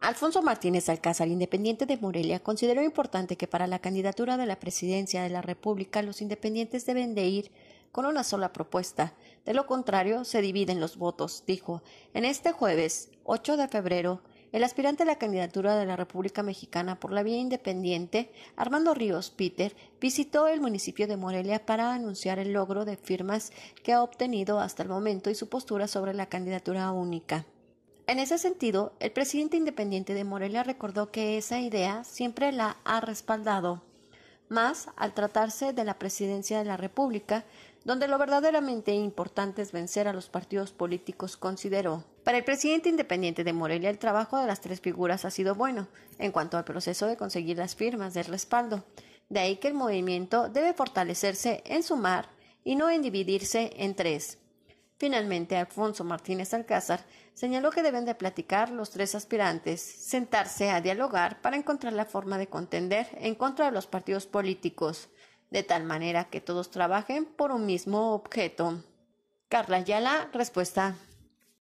Alfonso Martínez Alcázar, independiente de Morelia, consideró importante que para la candidatura de la presidencia de la República los independientes deben de ir con una sola propuesta. De lo contrario, se dividen los votos, dijo. En este jueves, 8 de febrero, el aspirante a la candidatura de la República Mexicana por la vía independiente, Armando Ríos Peter, visitó el municipio de Morelia para anunciar el logro de firmas que ha obtenido hasta el momento y su postura sobre la candidatura única. En ese sentido, el presidente independiente de Morelia recordó que esa idea siempre la ha respaldado, más al tratarse de la presidencia de la República, donde lo verdaderamente importante es vencer a los partidos políticos, consideró. Para el presidente independiente de Morelia, el trabajo de las tres figuras ha sido bueno, en cuanto al proceso de conseguir las firmas del respaldo. De ahí que el movimiento debe fortalecerse en sumar y no en dividirse en tres. Finalmente, Alfonso Martínez Alcázar señaló que deben de platicar los tres aspirantes, sentarse a dialogar para encontrar la forma de contender en contra de los partidos políticos, de tal manera que todos trabajen por un mismo objeto. Carla Ayala, respuesta.